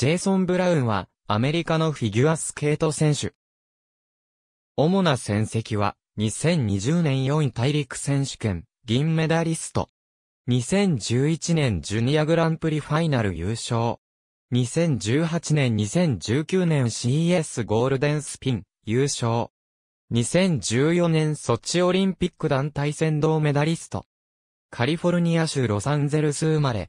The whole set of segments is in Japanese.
ジェイソン・ブラウンは、アメリカのフィギュアスケート選手。主な戦績は、2020年4位大陸選手権、銀メダリスト。2011年ジュニアグランプリファイナル優勝。2018年2019年 CS ゴールデンスピン優勝。2014年ソチオリンピック団体戦銅メダリスト。カリフォルニア州ロサンゼルス生まれ。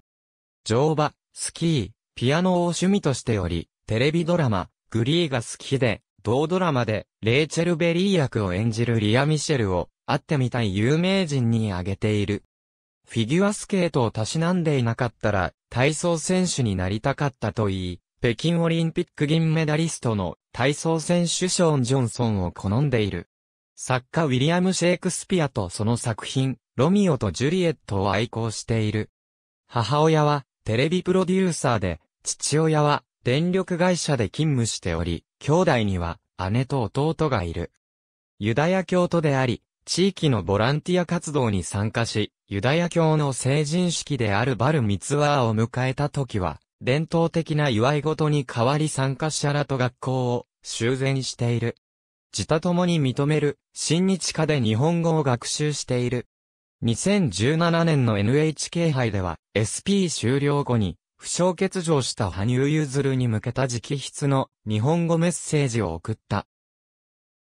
乗馬、スキー、ピアノを趣味としており、テレビドラマ、グリーが好きで、同ドラマで、レイチェル・ベリー役を演じるリア・ミシェルを、会ってみたい有名人に挙げている。フィギュアスケートをたしなんでいなかったら、体操選手になりたかったと言い、北京オリンピック銀メダリストの体操選手ショーン・ジョンソンを好んでいる。作家ウィリアム・シェイクスピアとその作品、ロミオとジュリエットを愛好している。母親はテレビプロデューサーで父親は電力会社で勤務しており、兄弟には姉と弟がいる。ユダヤ教徒であり、地域のボランティア活動に参加し、ユダヤ教の成人式であるバルミツワーを迎えた時は、伝統的な祝い事に代わり参加者らと学校を修繕している。自他共に認める、親日家で日本語を学習している。2017年の NHK 杯では、SP 終了後に、負傷欠場した羽生結弦に向けた直筆の日本語メッセージを送った。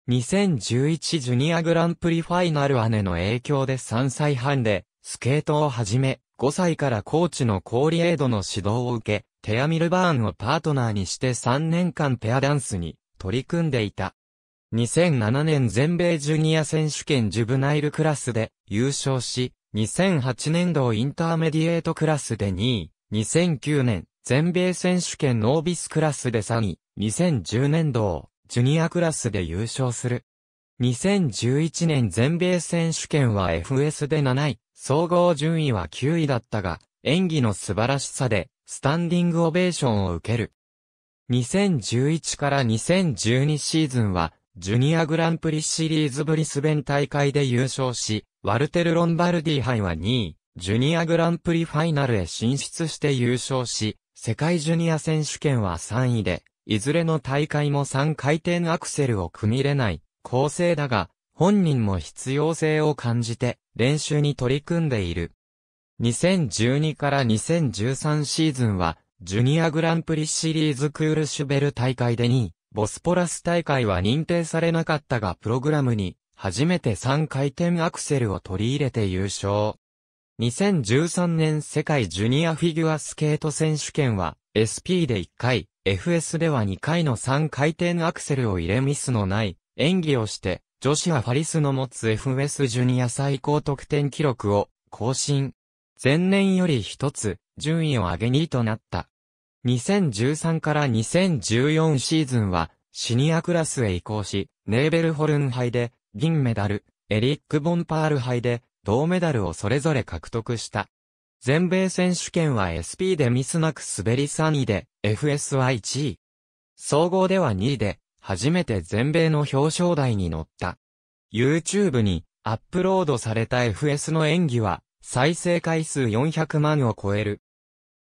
2011ジュニアグランプリファイナル姉の影響で3歳半で、スケートを始め、5歳からコーチのコーリエイドの指導を受け、テアミルバーンをパートナーにして3年間ペアダンスに取り組んでいた。2007年全米ジュニア選手権ジュブナイルクラスで優勝し、2008年度インターメディエートクラスで2位、2009年、全米選手権ノービスクラスで3位、2010年度、を、ジュニアクラスで優勝する。2011年全米選手権は FS で7位、総合順位は9位だったが、演技の素晴らしさで、スタンディングオベーションを受ける。2011から2012シーズンは、ジュニアグランプリシリーズブリスベン大会で優勝し、ワルテル・ロンバルディ杯は2位。ジュニアグランプリファイナルへ進出して優勝し、世界ジュニア選手権は3位で、いずれの大会も3回転アクセルを組み入れない構成だが、本人も必要性を感じて練習に取り組んでいる。2012から2013シーズンは、ジュニアグランプリシリーズクールシュベル大会で2位、ボスポラス大会は認定されなかったがプログラムに、初めて3回転アクセルを取り入れて優勝。2013年世界ジュニアフィギュアスケート選手権は、SP で1回、FS では2回の3回転アクセルを入れミスのない演技をして、女子はファリスの持つ FS ジュニア最高得点記録を更新。前年より一つ、順位を上げ2位となった。2013から2014シーズンは、シニアクラスへ移行し、ネーベルホルン杯で、銀メダル、エリック・ボンパール杯で、銅メダルをそれぞれ獲得した。全米選手権は SP でミスなく滑り3位で、FS は1位。総合では2位で、初めて全米の表彰台に乗った。YouTube にアップロードされた FS の演技は、再生回数400万を超える。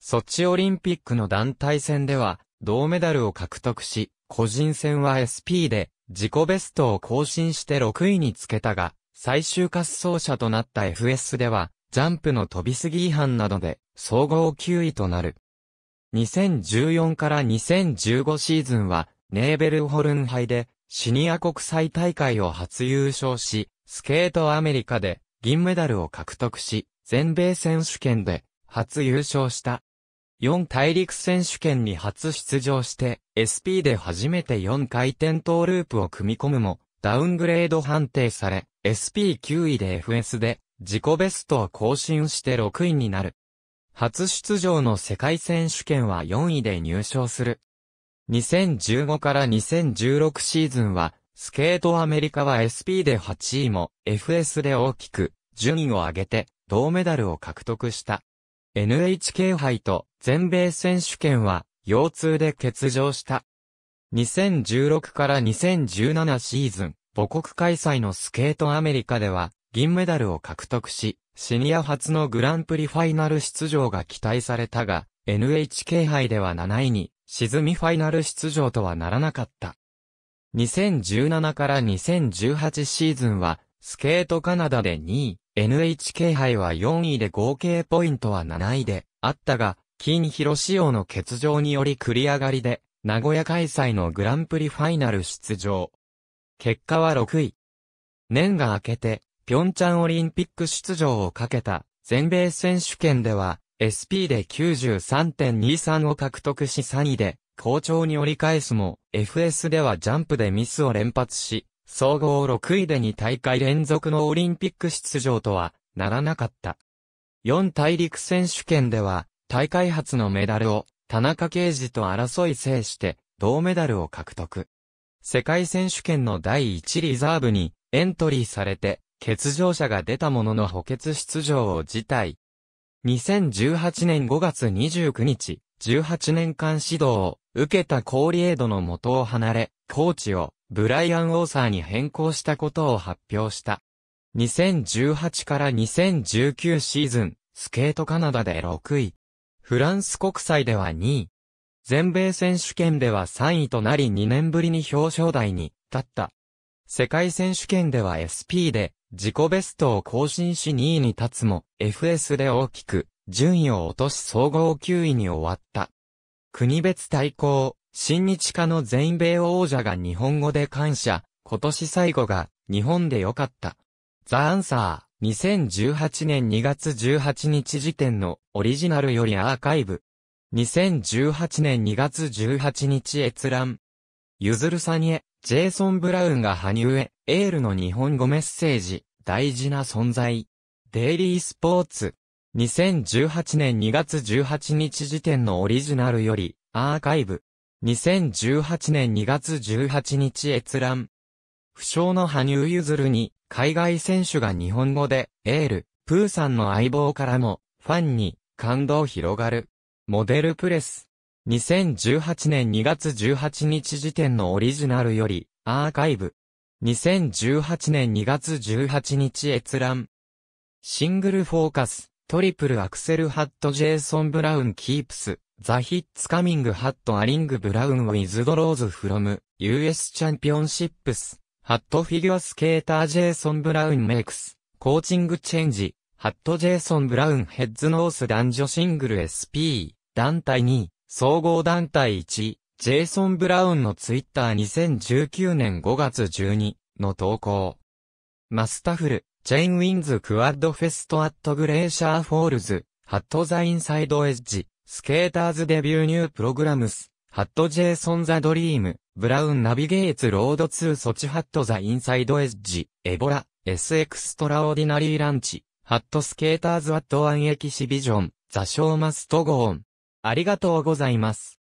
ソチオリンピックの団体戦では、銅メダルを獲得し、個人戦は SP で、自己ベストを更新して6位につけたが、最終滑走者となった FS では、ジャンプの飛びすぎ違反などで、総合9位となる。2014から2015シーズンは、ネーベルホルン杯で、シニア国際大会を初優勝し、スケートアメリカで、銀メダルを獲得し、全米選手権で、初優勝した。4大陸選手権に初出場して、SP で初めて4回転トーループを組み込むも、ダウングレード判定され、SP9 位で FS で自己ベストを更新して6位になる。初出場の世界選手権は4位で入賞する。2015から2016シーズンは、スケートアメリカは SP で8位も FS で大きく順位を上げて銅メダルを獲得した。NHK 杯と全米選手権は腰痛で欠場した。2016から2017シーズン、母国開催のスケートアメリカでは、銀メダルを獲得し、シニア初のグランプリファイナル出場が期待されたが、NHK 杯では7位に、沈みファイナル出場とはならなかった。2017から2018シーズンは、スケートカナダで2位、NHK 杯は4位で合計ポイントは7位で、あったが、金広仕様の欠場により繰り上がりで、名古屋開催のグランプリファイナル出場。結果は6位。年が明けて、ピョンチャンオリンピック出場をかけた、全米選手権では、SP で93.23を獲得し3位で、好調に折り返すも、FS ではジャンプでミスを連発し、総合6位で2大会連続のオリンピック出場とは、ならなかった。4大陸選手権では、大会初のメダルを、田中啓事と争い制して、銅メダルを獲得。世界選手権の第1リザーブにエントリーされて、欠場者が出たものの補欠出場を辞退。2018年5月29日、18年間指導を受けたコーリエードの元を離れ、コーチをブライアン・オーサーに変更したことを発表した。2018から2019シーズン、スケートカナダで6位。フランス国際では2位。全米選手権では3位となり2年ぶりに表彰台に立った。世界選手権では SP で自己ベストを更新し2位に立つも FS で大きく順位を落とし総合9位に終わった。国別対抗、新日課の全米王者が日本語で感謝、今年最後が日本で良かった。ザ・アンサー、2018年2月18日時点のオリジナルよりアーカイブ。2018年2月18日閲覧。ゆずるさんへ、ジェイソン・ブラウンが羽生へ、エールの日本語メッセージ、大事な存在。デイリースポーツ。2018年2月18日時点のオリジナルより、アーカイブ。2018年2月18日閲覧。不詳の羽生ずるに、海外選手が日本語で、エール、プーさんの相棒からも、ファンに、感動広がる。モデルプレス。2018年2月18日時点のオリジナルより、アーカイブ。2018年2月18日閲覧。シングルフォーカス、トリプルアクセルハットジェイソン・ブラウン・キープス、ザ・ヒッツ・カミング・ハット・アリング・ブラウン・ウィズ・ドローズ・フロム、US チャンピオンシップス、ハット・フィギュアスケーター・ジェイソン・ブラウン・メイクス、コーチング・チェンジ、ハット・ジェイソン・ブラウン・ヘッズ・ノース男女シングル SP。団体2位、総合団体1位、ジェイソン・ブラウンのツイッター2019年5月12の投稿。マスタフル、チェイン・ウィンズ・クワッド・フェスト・アット・グレーシャー・フォールズ、ハット・ザ・インサイド・エッジ、スケーターズ・デビュー・ニュー・プログラムス、ハット・ジェイソン・ザ・ドリーム、ブラウン・ナビゲーツ・ロード・ツー・ソチ・ハット・ザ・インサイド・エッジ、エボラ、S・ エクストラ・オーディナリー・ランチ、ハット・スケーターズ・アット・ワン・エキシビジョン、ザ・ショー・マスト・ゴーン。ありがとうございます。